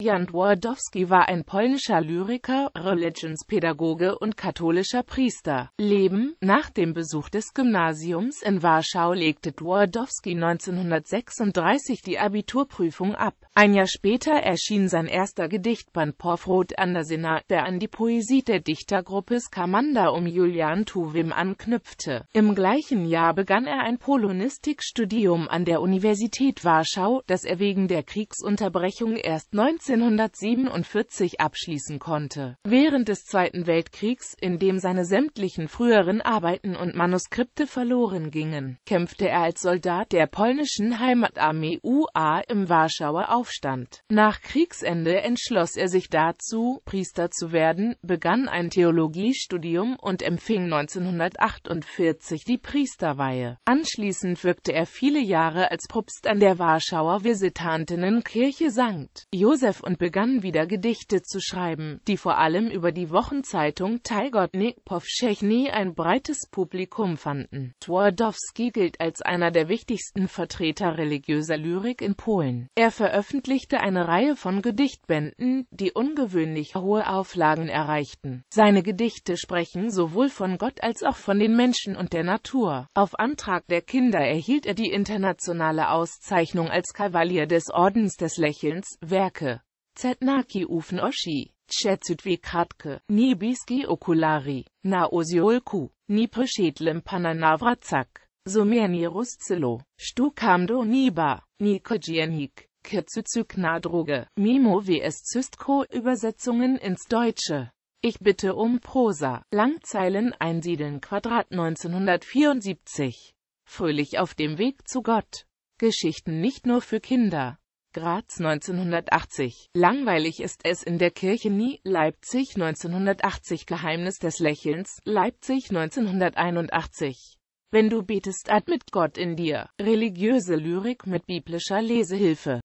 Jan Dwardowski war ein polnischer Lyriker, Religionspädagoge und katholischer Priester. Leben Nach dem Besuch des Gymnasiums in Warschau legte Dwardowski 1936 die Abiturprüfung ab. Ein Jahr später erschien sein erster Gedichtband Porfrot Andersena, der an die Poesie der Dichtergruppe Skamanda um Julian Tuwim anknüpfte. Im gleichen Jahr begann er ein Polonistikstudium an der Universität Warschau, das er wegen der Kriegsunterbrechung erst 19 1947 abschließen konnte. Während des Zweiten Weltkriegs, in dem seine sämtlichen früheren Arbeiten und Manuskripte verloren gingen, kämpfte er als Soldat der polnischen Heimatarmee UA im Warschauer Aufstand. Nach Kriegsende entschloss er sich dazu, Priester zu werden, begann ein Theologiestudium und empfing 1948 die Priesterweihe. Anschließend wirkte er viele Jahre als Propst an der Warschauer Visitantinnenkirche St. Josef und begann wieder Gedichte zu schreiben, die vor allem über die Wochenzeitung Taigodnik Powszechny ein breites Publikum fanden. Twardowski gilt als einer der wichtigsten Vertreter religiöser Lyrik in Polen. Er veröffentlichte eine Reihe von Gedichtbänden, die ungewöhnlich hohe Auflagen erreichten. Seine Gedichte sprechen sowohl von Gott als auch von den Menschen und der Natur. Auf Antrag der Kinder erhielt er die internationale Auszeichnung als Kavalier des Ordens des Lächelns, Werke Zetnaki ufen oshi, Chetutvi Kratke, Nibiski Okulari, na osiolku, Naosiolku, Nipeshetlem Pananavratsak, Sumerni Ruscelo, Stukamdo Niba, na droge, Mimo vs. Zystko Übersetzungen ins Deutsche. Ich bitte um Prosa, Langzeilen einsiedeln Quadrat 1974. Fröhlich auf dem Weg zu Gott. Geschichten nicht nur für Kinder. Graz 1980. Langweilig ist es in der Kirche nie. Leipzig 1980. Geheimnis des Lächelns. Leipzig 1981. Wenn du betest, atmet Gott in dir. Religiöse Lyrik mit biblischer Lesehilfe.